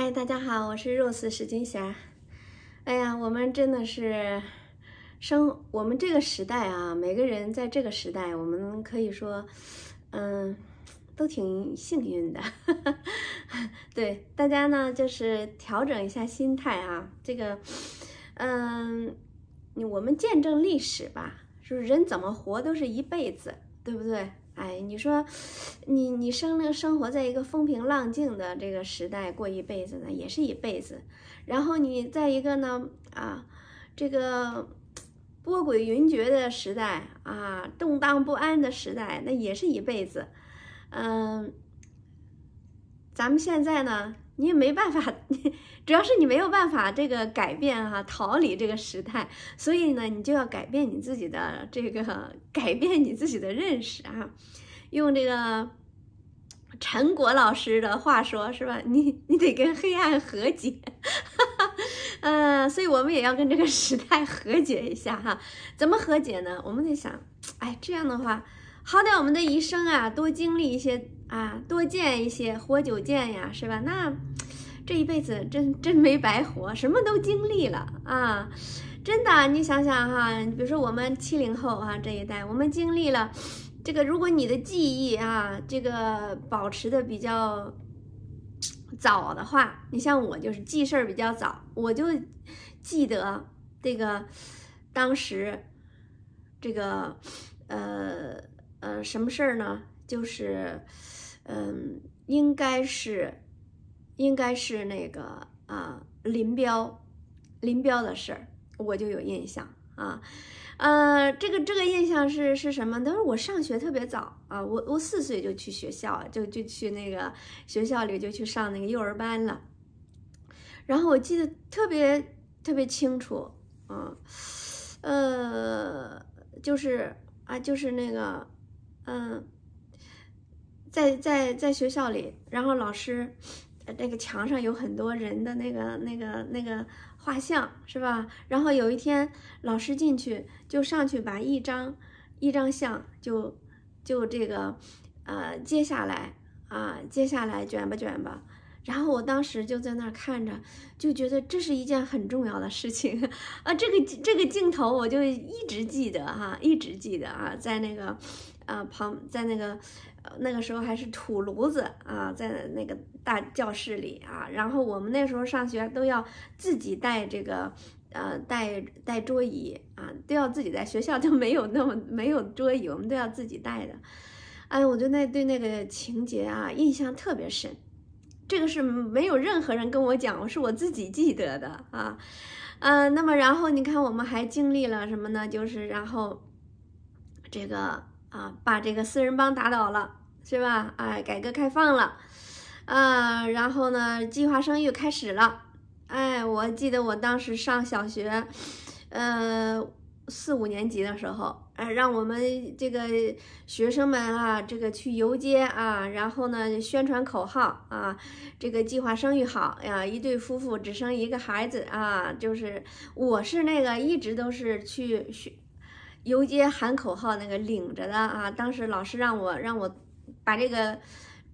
嗨，大家好，我是肉丝石金霞。哎呀，我们真的是生我们这个时代啊，每个人在这个时代，我们可以说，嗯，都挺幸运的。对大家呢，就是调整一下心态啊。这个，嗯，我们见证历史吧。就是人怎么活都是一辈子，对不对？哎，你说，你你生了生活在一个风平浪静的这个时代过一辈子呢，也是一辈子。然后你在一个呢啊，这个波诡云谲的时代啊，动荡不安的时代，那也是一辈子。嗯，咱们现在呢？你也没办法，主要是你没有办法这个改变哈，逃离这个时代，所以呢，你就要改变你自己的这个，改变你自己的认识啊，用这个陈果老师的话说，是吧？你你得跟黑暗和解，哈哈。嗯，所以我们也要跟这个时代和解一下哈，怎么和解呢？我们得想，哎，这样的话，好歹我们的一生啊，多经历一些。啊，多见一些，活久见呀，是吧？那这一辈子真真没白活，什么都经历了啊！真的，你想想哈，比如说我们七零后哈这一代，我们经历了这个。如果你的记忆啊，这个保持的比较早的话，你像我就是记事儿比较早，我就记得这个当时这个呃呃什么事儿呢？就是。嗯，应该是，应该是那个啊，林彪，林彪的事儿，我就有印象啊，呃，这个这个印象是是什么？他说我上学特别早啊，我我四岁就去学校，就就去那个学校里就去上那个幼儿班了，然后我记得特别特别清楚，嗯，呃，就是啊，就是那个，嗯。在在在学校里，然后老师，那个墙上有很多人的那个那个那个画像，是吧？然后有一天老师进去，就上去把一张一张像就就这个，呃，揭下来啊，揭下来卷吧卷吧。然后我当时就在那儿看着，就觉得这是一件很重要的事情 啊。这个这个镜头我就一直记得哈，一直记得啊，在那个，呃，旁在那个。那个时候还是土炉子啊，在那个大教室里啊，然后我们那时候上学都要自己带这个呃带带桌椅啊，都要自己在学校就没有那么没有桌椅，我们都要自己带的。哎我就那对那个情节啊印象特别深，这个是没有任何人跟我讲，是我自己记得的啊。嗯，那么然后你看我们还经历了什么呢？就是然后这个。啊，把这个四人帮打倒了，是吧？哎，改革开放了，啊，然后呢，计划生育开始了。哎，我记得我当时上小学，呃，四五年级的时候，哎，让我们这个学生们啊，这个去游街啊，然后呢，宣传口号啊，这个计划生育好呀，一对夫妇只生一个孩子啊，就是我是那个一直都是去学。游街喊口号那个领着的啊，当时老师让我让我把这个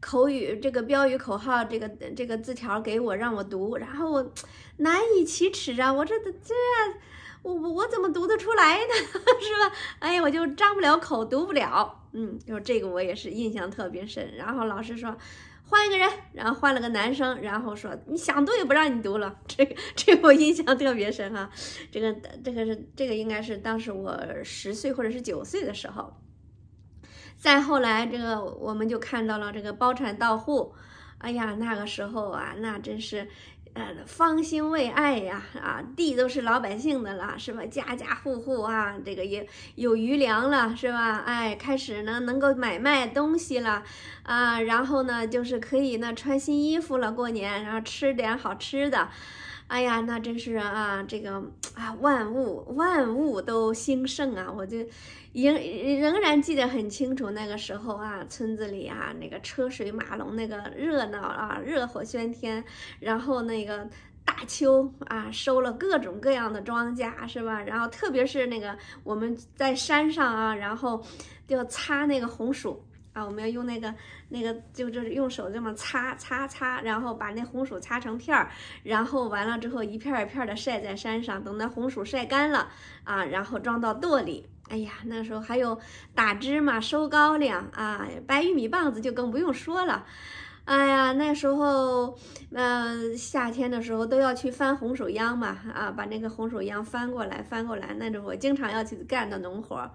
口语、这个标语、口号、这个这个字条给我让我读，然后我难以启齿啊，我这这我我我怎么读得出来呢？是吧？哎呀，我就张不了口，读不了。嗯，就这个我也是印象特别深。然后老师说。换一个人，然后换了个男生，然后说你想读也不让你读了。这个，这个我印象特别深哈。这个，这个是这个应该是当时我十岁或者是九岁的时候。再后来，这个我们就看到了这个包产到户。哎呀，那个时候啊，那真是。呃，方兴未艾呀！啊，地都是老百姓的了，是吧？家家户户啊，这个也有余粮了，是吧？哎，开始呢能够买卖东西了，啊，然后呢就是可以呢穿新衣服了，过年，然后吃点好吃的。哎呀，那真是啊，这个啊，万物万物都兴盛啊！我就仍仍然记得很清楚，那个时候啊，村子里啊，那个车水马龙，那个热闹啊，热火喧天。然后那个大秋啊，收了各种各样的庄稼，是吧？然后特别是那个我们在山上啊，然后就擦那个红薯。啊，我们要用那个那个，就就是用手这么擦擦擦，然后把那红薯擦成片儿，然后完了之后一片一片的晒在山上，等那红薯晒干了啊，然后装到垛里。哎呀，那时候还有打芝麻、收高粱啊，掰玉米棒子就更不用说了。哎呀，那时候，嗯，夏天的时候都要去翻红薯秧嘛，啊，把那个红薯秧翻过来翻过来，那种我经常要去干的农活儿。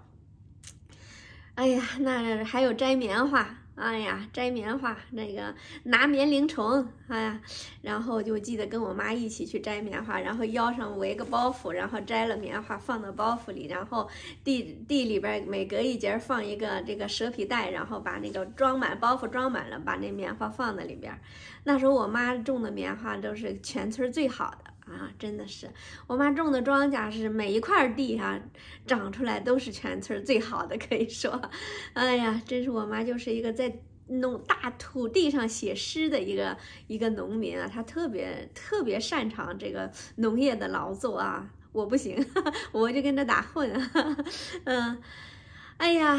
哎呀，那还有摘棉花，哎呀，摘棉花那个拿棉铃虫，哎呀，然后就记得跟我妈一起去摘棉花，然后腰上围个包袱，然后摘了棉花放到包袱里，然后地地里边每隔一节放一个这个蛇皮袋，然后把那个装满包袱装满了，把那棉花放在里边。那时候我妈种的棉花都是全村最好的。啊，真的是我妈种的庄稼是每一块地哈，长出来都是全村最好的，可以说，哎呀，真是我妈就是一个在农大土地上写诗的一个一个农民啊，她特别特别擅长这个农业的劳作啊，我不行，我就跟着打混，嗯，哎呀，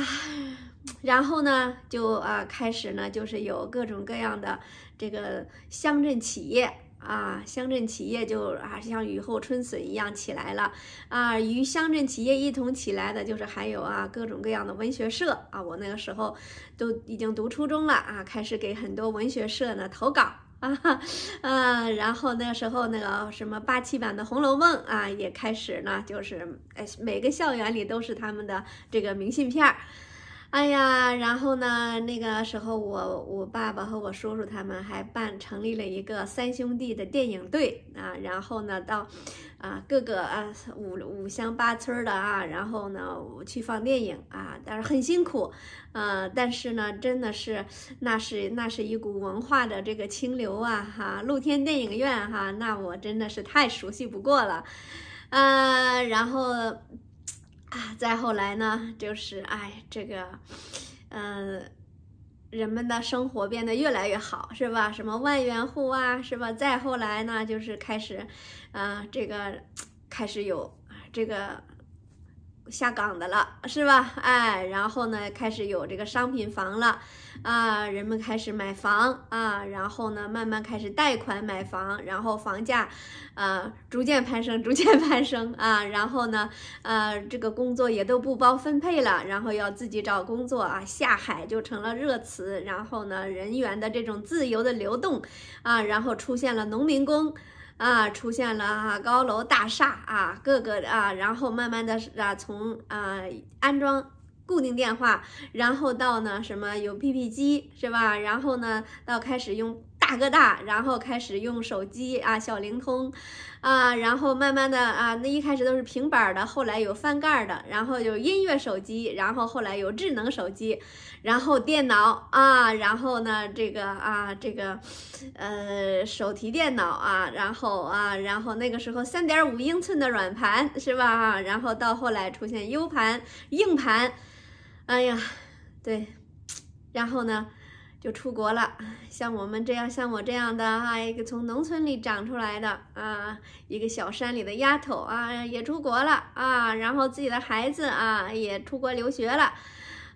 然后呢，就啊开始呢，就是有各种各样的这个乡镇企业。啊，乡镇企业就啊，像雨后春笋一样起来了。啊，与乡镇企业一同起来的，就是还有啊，各种各样的文学社啊。我那个时候都已经读初中了啊，开始给很多文学社呢投稿 啊。嗯，然后那个时候那个什么八七版的《红楼梦》啊，也开始呢，就是哎，每个校园里都是他们的这个明信片儿。哎呀，然后呢？那个时候，我我爸爸和我叔叔他们还办成立了一个三兄弟的电影队啊。然后呢，到啊各个啊五五乡八村的啊，然后呢去放电影啊。但是很辛苦，啊，但是呢，真的是那是那是一股文化的这个清流啊！哈，露天电影院哈，那我真的是太熟悉不过了，呃，然后。啊，再后来呢，就是哎，这个，嗯，人们的生活变得越来越好，是吧？什么万元户啊，是吧？再后来呢，就是开始，啊，这个开始有这个。下岗的了，是吧？哎，然后呢，开始有这个商品房了啊，人们开始买房啊，然后呢，慢慢开始贷款买房，然后房价啊逐渐攀升，逐渐攀升啊，然后呢，呃，这个工作也都不包分配了，然后要自己找工作啊，下海就成了热词，然后呢，人员的这种自由的流动啊，然后出现了农民工。啊，出现了啊，高楼大厦啊，各个啊，然后慢慢的啊，从啊安装固定电话，然后到呢什么有 PP 机是吧？然后呢，到开始用。大哥大，然后开始用手机啊，小灵通，啊，然后慢慢的啊，那一开始都是平板的，后来有翻盖的，然后有音乐手机，然后后来有智能手机，然后电脑啊，然后呢，这个啊，这个，呃，手提电脑啊，然后啊，然后那个时候三点五英寸的软盘是吧？啊，然后到后来出现 U 盘、硬盘，哎呀，对，然后呢？就出国了，像我们这样，像我这样的啊，一个从农村里长出来的啊，一个小山里的丫头啊，也出国了啊，然后自己的孩子啊也出国留学了，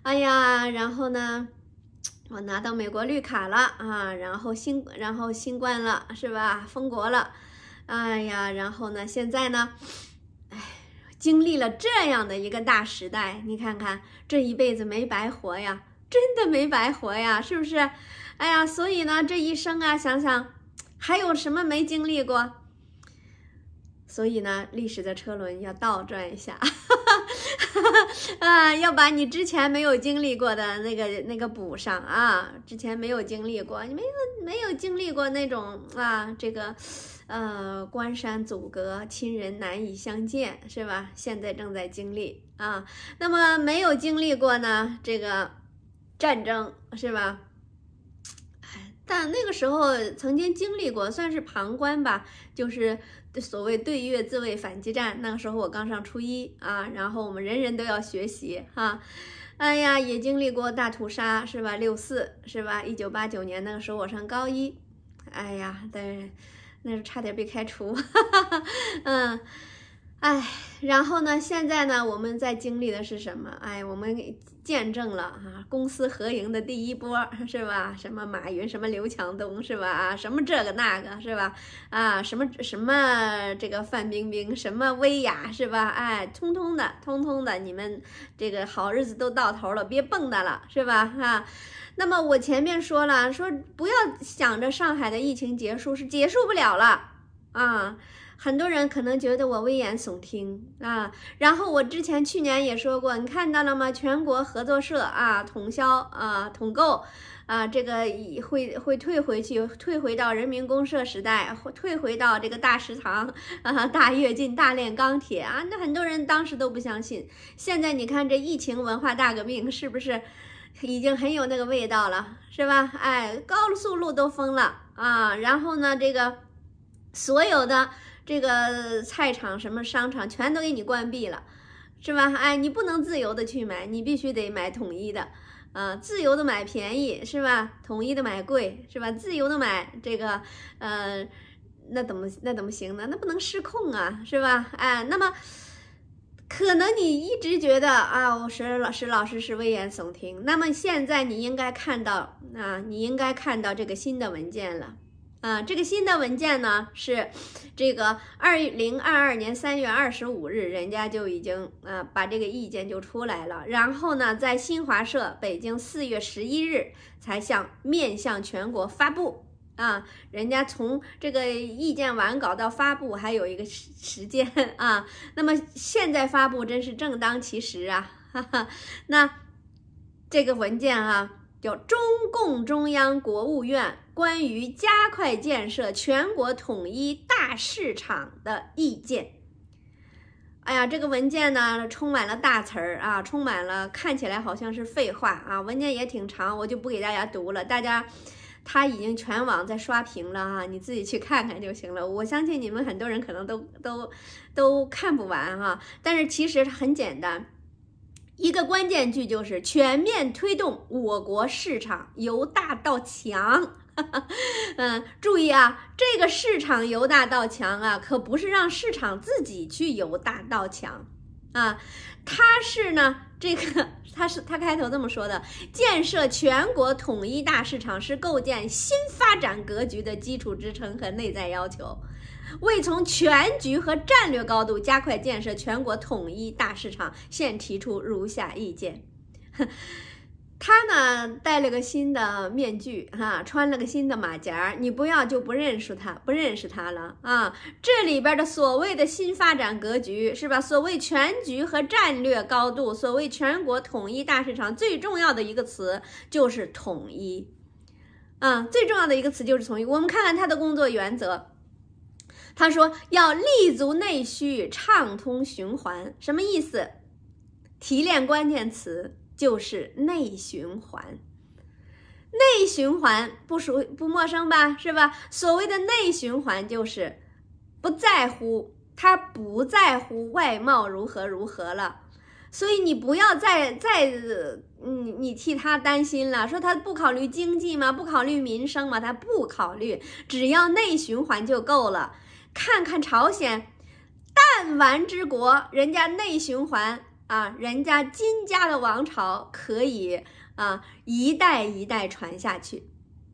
哎呀，然后呢，我拿到美国绿卡了啊，然后新然后新冠了是吧，封国了，哎呀，然后呢，现在呢，哎，经历了这样的一个大时代，你看看这一辈子没白活呀。真的没白活呀，是不是？哎呀，所以呢，这一生啊，想想还有什么没经历过？所以呢，历史的车轮要倒转一下，啊，要把你之前没有经历过的那个那个补上啊！之前没有经历过，你没有没有经历过那种啊，这个，呃，关山阻隔，亲人难以相见，是吧？现在正在经历啊。那么没有经历过呢？这个。战争是吧？但那个时候曾经经历过，算是旁观吧，就是所谓对越自卫反击战。那个时候我刚上初一啊，然后我们人人都要学习啊。哎呀，也经历过大屠杀是吧？六四是吧？一九八九年那个时候我上高一，哎呀，但是那是差点被开除。嗯，哎，然后呢？现在呢？我们在经历的是什么？哎，我们。见证了啊，公私合营的第一波是吧？什么马云，什么刘强东是吧？啊，什么这个那个是吧？啊，什么什么这个范冰冰，什么薇娅是吧？哎，通通的，通通的，你们这个好日子都到头了，别蹦跶了是吧？哈，那么我前面说了，说不要想着上海的疫情结束是结束不了了啊。很多人可能觉得我危言耸听啊，然后我之前去年也说过，你看到了吗？全国合作社啊，统销啊，统购啊，这个会会退回去，退回到人民公社时代，退回到这个大食堂啊，大跃进，大炼钢铁啊。那很多人当时都不相信，现在你看这疫情文化大革命是不是已经很有那个味道了，是吧？哎，高速路都封了啊，然后呢，这个所有的。这个菜场、什么商场全都给你关闭了，是吧？哎，你不能自由的去买，你必须得买统一的，啊，自由的买便宜是吧？统一的买贵是吧？自由的买这个，嗯，那怎么那怎么行呢？那不能失控啊，是吧？哎，那么可能你一直觉得啊，我石老石老师是危言耸听，那么现在你应该看到啊，你应该看到这个新的文件了。啊，这个新的文件呢是，这个二零二二年三月二十五日人家就已经啊把这个意见就出来了，然后呢在新华社北京四月十一日才向面向全国发布啊，人家从这个意见完稿到发布还有一个时时间啊，那么现在发布真是正当其时啊，哈哈，那这个文件哈叫中共中央国务院。关于加快建设全国统一大市场的意见。哎呀，这个文件呢，充满了大词儿啊，充满了看起来好像是废话啊。文件也挺长，我就不给大家读了。大家，它已经全网在刷屏了哈，你自己去看看就行了。我相信你们很多人可能都都都看不完哈，但是其实很简单，一个关键句就是全面推动我国市场由大到强。嗯，注意啊，这个市场由大到强啊，可不是让市场自己去由大到强，啊，它是呢，这个它是它开头这么说的：建设全国统一大市场是构建新发展格局的基础支撑和内在要求，为从全局和战略高度加快建设全国统一大市场，现提出如下意见。他呢，戴了个新的面具，哈，穿了个新的马甲，你不要就不认识他，不认识他了啊！这里边的所谓的新发展格局是吧？所谓全局和战略高度，所谓全国统一大市场，最重要的一个词就是统一，啊，最重要的一个词就是统一。我们看看他的工作原则，他说要立足内需，畅通循环，什么意思？提炼关键词。就是内循环，内循环不熟不陌生吧？是吧？所谓的内循环就是不在乎他不在乎外貌如何如何了，所以你不要再再嗯，你替他担心了。说他不考虑经济吗？不考虑民生吗？他不考虑，只要内循环就够了。看看朝鲜，弹丸之国，人家内循环。啊，人家金家的王朝可以啊，一代一代传下去，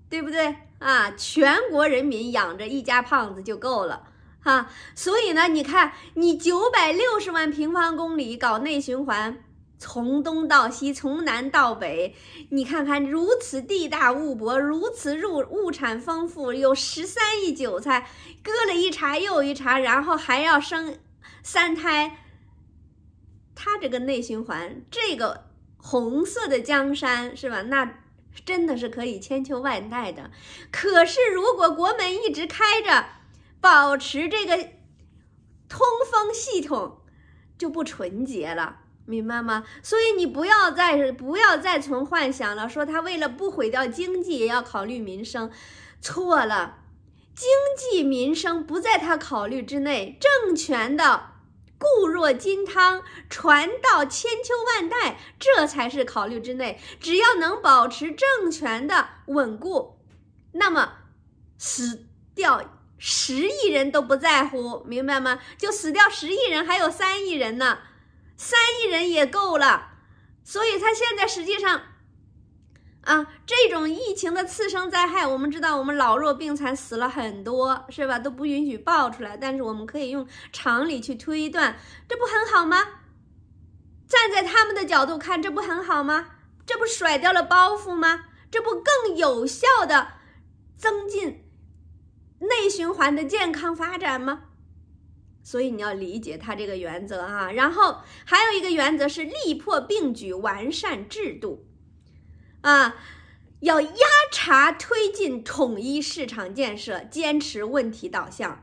对不对啊？全国人民养着一家胖子就够了哈。所以呢，你看你九百六十万平方公里搞内循环，从东到西，从南到北，你看看如此地大物博，如此入物产丰富，有十三亿韭菜，割了一茬又一茬，然后还要生三胎。它这个内循环，这个红色的江山是吧？那真的是可以千秋万代的。可是如果国门一直开着，保持这个通风系统就不纯洁了，明白吗？所以你不要再不要再存幻想了，说他为了不毁掉经济也要考虑民生，错了，经济民生不在他考虑之内，政权的。固若金汤，传到千秋万代，这才是考虑之内。只要能保持政权的稳固，那么死掉十亿人都不在乎，明白吗？就死掉十亿人，还有三亿人呢，三亿人也够了。所以，他现在实际上。啊，这种疫情的次生灾害，我们知道，我们老弱病残死了很多，是吧？都不允许报出来，但是我们可以用常理去推断，这不很好吗？站在他们的角度看，这不很好吗？这不甩掉了包袱吗？这不更有效的增进内循环的健康发展吗？所以你要理解他这个原则啊。然后还有一个原则是力破并举，完善制度。啊，要压茬推进统一市场建设，坚持问题导向，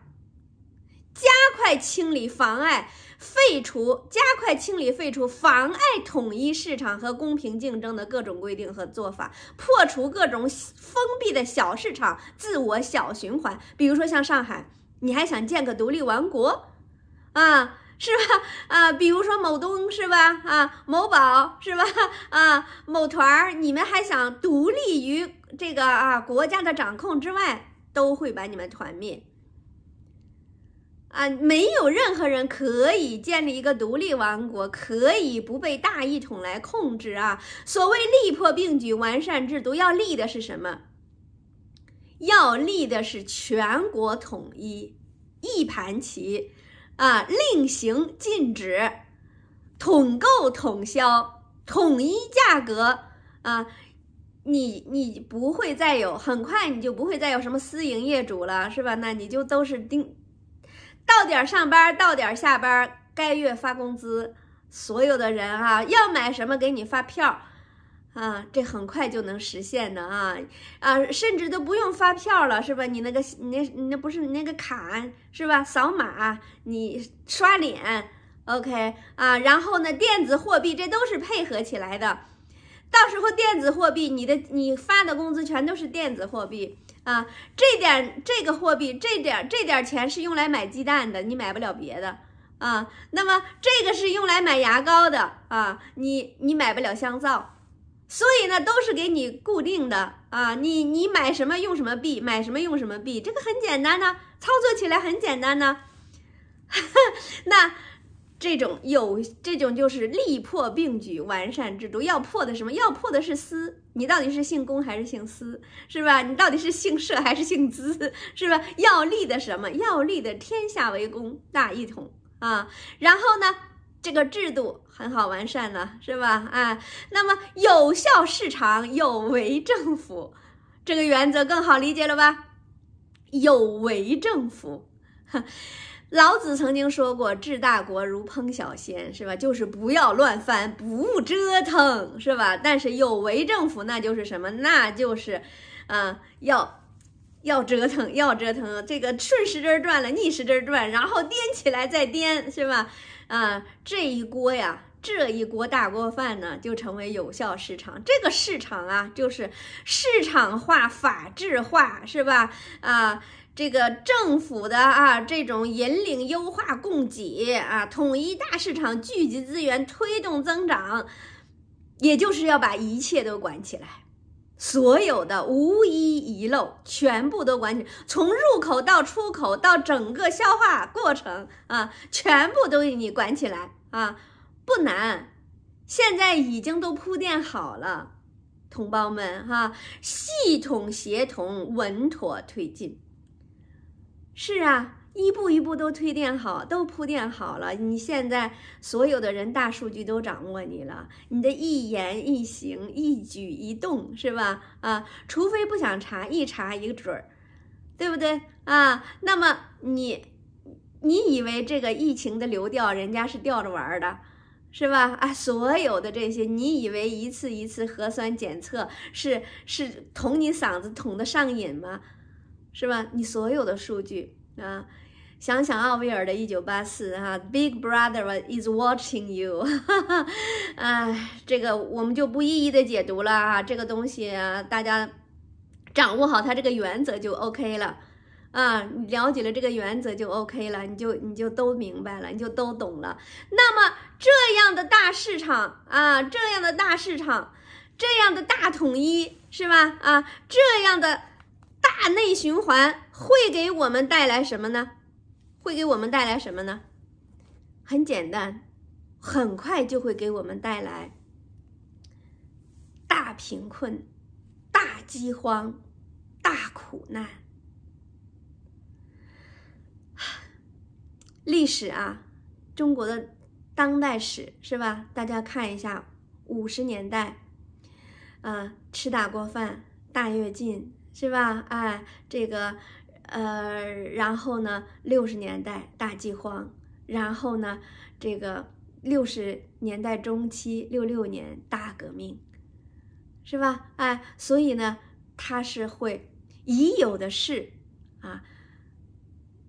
加快清理妨碍、废除、加快清理废除妨碍统一市场和公平竞争的各种规定和做法，破除各种封闭的小市场、自我小循环。比如说，像上海，你还想建个独立王国？啊！是吧？啊，比如说某东是吧？啊，某宝是吧？啊，某团儿，你们还想独立于这个啊国家的掌控之外，都会把你们团灭。啊，没有任何人可以建立一个独立王国，可以不被大一统来控制啊。所谓力破并举，完善制度，要立的是什么？要立的是全国统一，一盘棋。啊，另行禁止，统购统销，统一价格啊！你你不会再有，很快你就不会再有什么私营业主了，是吧？那你就都是定，到点上班，到点下班，该月发工资，所有的人啊，要买什么给你发票。啊，这很快就能实现的啊！啊，甚至都不用发票了，是吧？你那个你那你那不是你那个卡是吧？扫码，你刷脸，OK 啊？然后呢，电子货币这都是配合起来的。到时候电子货币，你的你发的工资全都是电子货币啊。这点这个货币，这点这点钱是用来买鸡蛋的，你买不了别的啊。那么这个是用来买牙膏的啊，你你买不了香皂。所以呢，都是给你固定的啊，你你买什么用什么币，买什么用什么币，这个很简单的，操作起来很简单哈，那这种有这种就是力破并举，完善制度。要破的什么？要破的是私，你到底是姓公还是姓私，是吧？你到底是姓社还是姓资，是吧？要立的什么？要立的天下为公，大一统啊。然后呢？这个制度很好完善呢，是吧？啊，那么有效市场有为政府这个原则更好理解了吧？有为政府，老子曾经说过“治大国如烹小鲜”，是吧？就是不要乱翻，不折腾，是吧？但是有为政府那就是什么？那就是，啊，要要折腾，要折腾，这个顺时针转了，逆时针转，然后颠起来再颠，是吧？啊，这一锅呀，这一锅大锅饭呢，就成为有效市场。这个市场啊，就是市场化、法治化，是吧？啊，这个政府的啊，这种引领、优化供给啊，统一大市场、聚集资源、推动增长，也就是要把一切都管起来。所有的无一遗漏，全部都管起，从入口到出口到整个消化过程啊，全部都给你管起来啊，不难，现在已经都铺垫好了，同胞们哈，系统协同，稳妥推进，是啊。一步一步都推垫好，都铺垫好了。你现在所有的人大数据都掌握你了，你的一言一行、一举一动，是吧？啊，除非不想查，一查一个准儿，对不对？啊，那么你，你以为这个疫情的流调人家是吊着玩的，是吧？啊，所有的这些，你以为一次一次核酸检测是是捅你嗓子捅的上瘾吗？是吧？你所有的数据。啊，想想奥威尔的《一九八四》哈 b i g Brother is watching you。哈哈，哎，这个我们就不一一的解读了啊，这个东西大家掌握好它这个原则就 OK 了啊，了解了这个原则就 OK 了，你就你就都明白了，你就都懂了。那么这样的大市场啊，这样的大市场，这样的大统一是吧？啊，这样的。大内循环会给我们带来什么呢？会给我们带来什么呢？很简单，很快就会给我们带来大贫困、大饥荒、大苦难。历史啊，中国的当代史是吧？大家看一下，五十年代啊，吃大锅饭、大跃进。是吧？哎，这个，呃，然后呢？六十年代大饥荒，然后呢？这个六十年代中期，六六年大革命，是吧？哎，所以呢，它是会已有的事啊，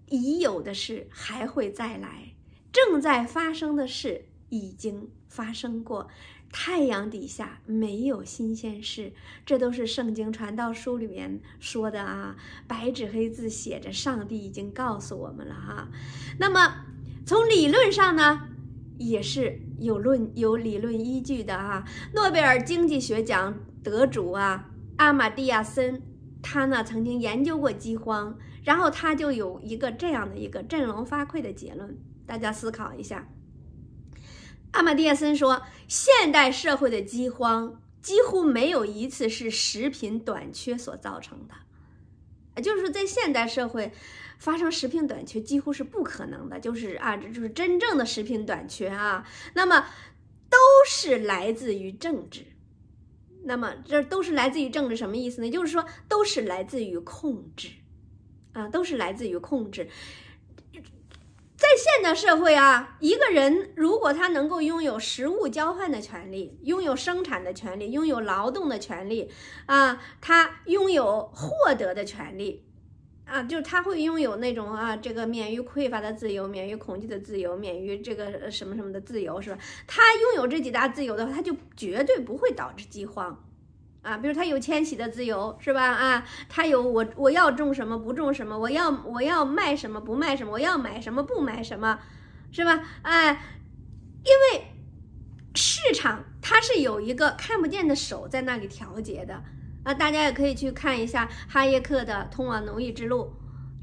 已有的事还会再来，正在发生的事已经发生过。太阳底下没有新鲜事，这都是圣经传道书里面说的啊，白纸黑字写着，上帝已经告诉我们了哈。那么从理论上呢，也是有论有理论依据的哈。诺贝尔经济学奖得主啊，阿玛蒂亚森，他呢曾经研究过饥荒，然后他就有一个这样的一个振聋发聩的结论，大家思考一下。阿玛蒂亚森说：“现代社会的饥荒几乎没有一次是食品短缺所造成的，也就是在现代社会发生食品短缺几乎是不可能的。就是啊，这就是真正的食品短缺啊。那么，都是来自于政治。那么，这都是来自于政治，什么意思呢？就是说，都是来自于控制，啊，都是来自于控制。”在现代社会啊，一个人如果他能够拥有实物交换的权利，拥有生产的权利，拥有劳动的权利啊，他拥有获得的权利啊，就他会拥有那种啊，这个免于匮乏的自由，免于恐惧的自由，免于这个什么什么的自由，是吧？他拥有这几大自由的话，他就绝对不会导致饥荒。啊，比如他有迁徙的自由，是吧？啊，他有我我要种什么不种什么，我要我要卖什么不卖什么，我要买什么不买什么，是吧？哎，因为市场它是有一个看不见的手在那里调节的啊，大家也可以去看一下哈耶克的《通往奴役之路》，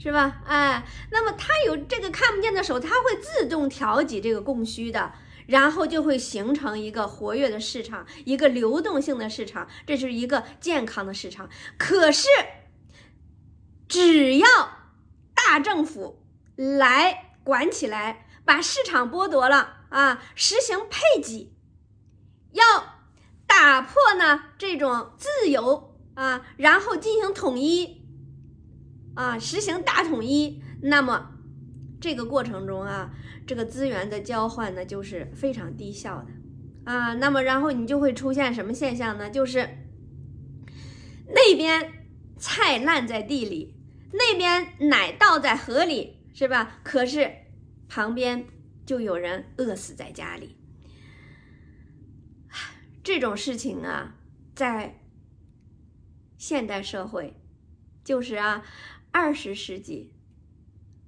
是吧？哎，那么它有这个看不见的手，它会自动调节这个供需的。然后就会形成一个活跃的市场，一个流动性的市场，这是一个健康的市场。可是，只要大政府来管起来，把市场剥夺了啊，实行配给，要打破呢这种自由啊，然后进行统一啊，实行大统一，那么。这个过程中啊，这个资源的交换呢，就是非常低效的啊。那么，然后你就会出现什么现象呢？就是那边菜烂在地里，那边奶倒在河里，是吧？可是旁边就有人饿死在家里。这种事情啊，在现代社会，就是啊，二十世纪。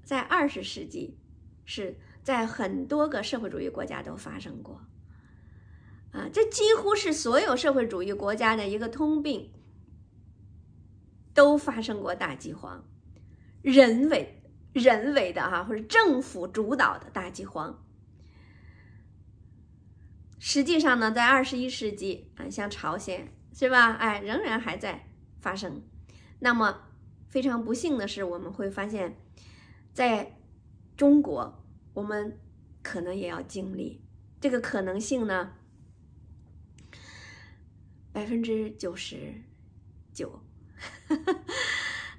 在二十世纪，是在很多个社会主义国家都发生过，啊，这几乎是所有社会主义国家的一个通病，都发生过大饥荒，人为、人为的哈，或者政府主导的大饥荒。实际上呢，在二十一世纪啊，像朝鲜是吧？哎，仍然还在发生。那么非常不幸的是，我们会发现。在中国，我们可能也要经历这个可能性呢，百分之九十九。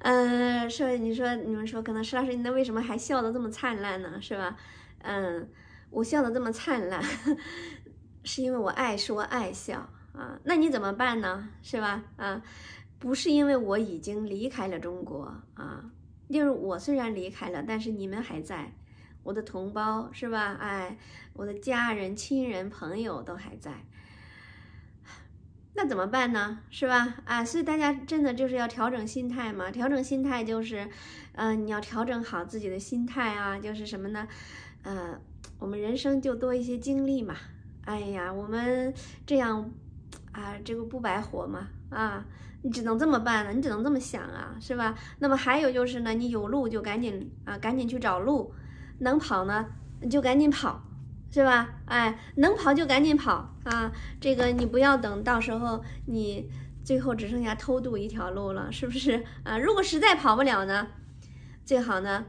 嗯，说你说你们说，可能石老师，你那为什么还笑得这么灿烂呢？是吧？嗯，我笑得这么灿烂，是因为我爱说爱笑啊。那你怎么办呢？是吧？啊，不是因为我已经离开了中国啊。就是我虽然离开了，但是你们还在，我的同胞是吧？哎，我的家人、亲人、朋友都还在，那怎么办呢？是吧？啊，所以大家真的就是要调整心态嘛。调整心态就是，嗯，你要调整好自己的心态啊。就是什么呢？呃，我们人生就多一些经历嘛。哎呀，我们这样，啊，这个不白活嘛啊。你只能这么办了，你只能这么想啊，是吧？那么还有就是呢，你有路就赶紧啊，赶紧去找路，能跑呢就赶紧跑，是吧？哎，能跑就赶紧跑啊！这个你不要等到时候你最后只剩下偷渡一条路了，是不是啊？如果实在跑不了呢，最好呢，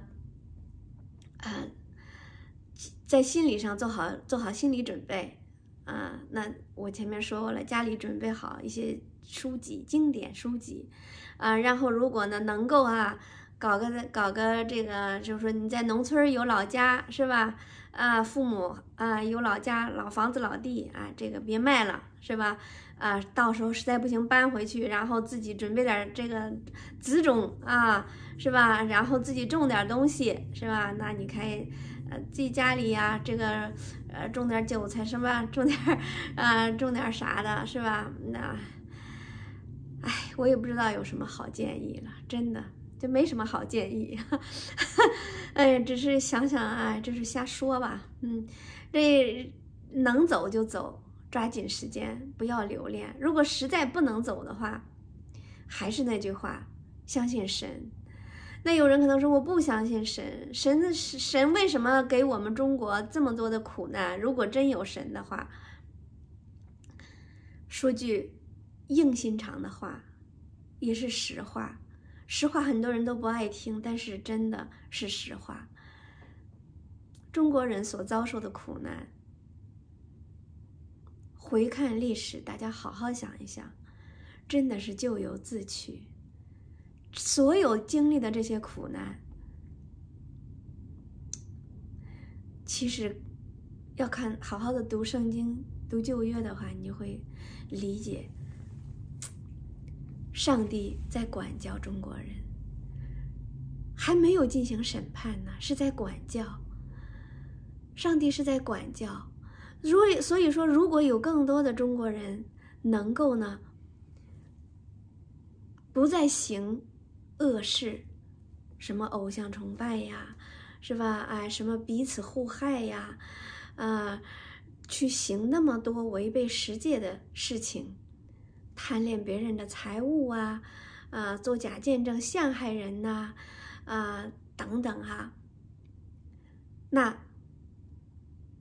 啊，在心理上做好做好心理准备啊。那我前面说过了，家里准备好一些。书籍经典书籍，啊，然后如果呢能够啊，搞个搞个这个，就是说你在农村有老家是吧？啊，父母啊有老家老房子老地啊，这个别卖了是吧？啊，到时候实在不行搬回去，然后自己准备点这个籽种啊，是吧？然后自己种点东西是吧？那你以。呃，自己家里呀这个，呃，种点韭菜是吧？种点，啊，种点啥的是吧？那。哎，我也不知道有什么好建议了，真的就没什么好建议。哎呀，只是想想啊，就是瞎说吧？嗯，这能走就走，抓紧时间，不要留恋。如果实在不能走的话，还是那句话，相信神。那有人可能说，我不相信神，神神为什么给我们中国这么多的苦难？如果真有神的话，说句。硬心肠的话，也是实话。实话很多人都不爱听，但是真的是实话。中国人所遭受的苦难，回看历史，大家好好想一想，真的是咎由自取。所有经历的这些苦难，其实要看好好的读圣经、读旧约的话，你就会理解。上帝在管教中国人，还没有进行审判呢，是在管教。上帝是在管教，如所以说，如果有更多的中国人能够呢，不再行恶事，什么偶像崇拜呀，是吧？哎，什么彼此互害呀，啊，去行那么多违背世界的事情。贪恋别人的财物啊，啊，做假见证陷害人呐，啊，等等哈。那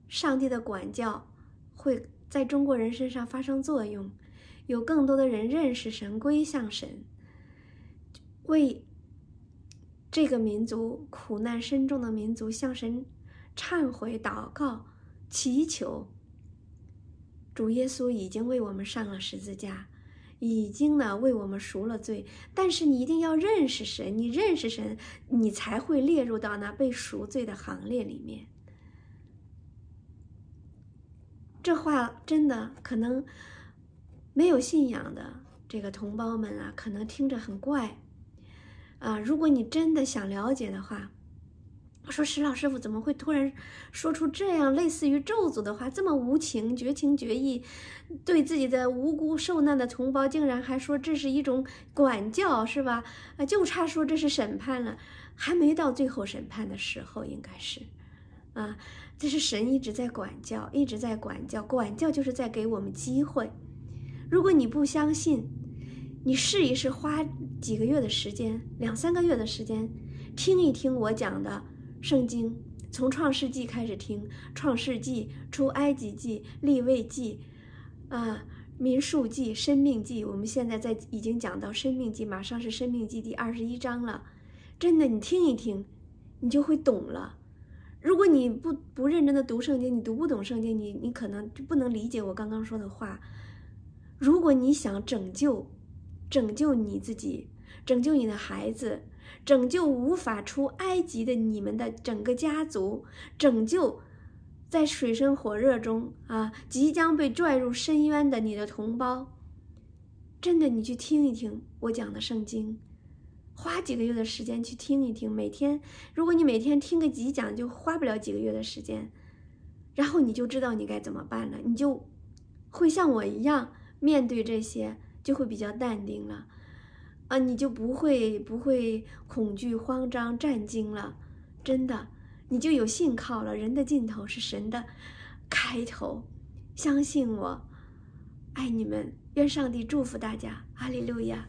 上帝的管教会在中国人身上发生作用，有更多的人认识神、归向神，为这个民族苦难深重的民族向神忏悔、祷告、祈求。主耶稣已经为我们上了十字架。已经呢为我们赎了罪，但是你一定要认识神，你认识神，你才会列入到那被赎罪的行列里面。这话真的可能没有信仰的这个同胞们啊，可能听着很怪，啊，如果你真的想了解的话。我说：“石老师傅怎么会突然说出这样类似于咒诅的话？这么无情、绝情、绝义，对自己的无辜受难的同胞，竟然还说这是一种管教，是吧？啊，就差说这是审判了，还没到最后审判的时候，应该是，啊，这是神一直在管教，一直在管教，管教就是在给我们机会。如果你不相信，你试一试，花几个月的时间，两三个月的时间，听一听我讲的。”圣经从创世纪开始听，创世纪出埃及记立位记，啊，民数记生命记。我们现在在已经讲到生命记，马上是生命记第二十一章了。真的，你听一听，你就会懂了。如果你不不认真的读圣经，你读不懂圣经，你你可能就不能理解我刚刚说的话。如果你想拯救，拯救你自己，拯救你的孩子。拯救无法出埃及的你们的整个家族，拯救在水深火热中啊，即将被拽入深渊的你的同胞。真的，你去听一听我讲的圣经，花几个月的时间去听一听。每天，如果你每天听个几讲，就花不了几个月的时间，然后你就知道你该怎么办了。你就，会像我一样面对这些，就会比较淡定了。啊，你就不会不会恐惧、慌张、战惊了，真的，你就有信靠了。人的尽头是神的开头，相信我，爱你们，愿上帝祝福大家，哈利路亚。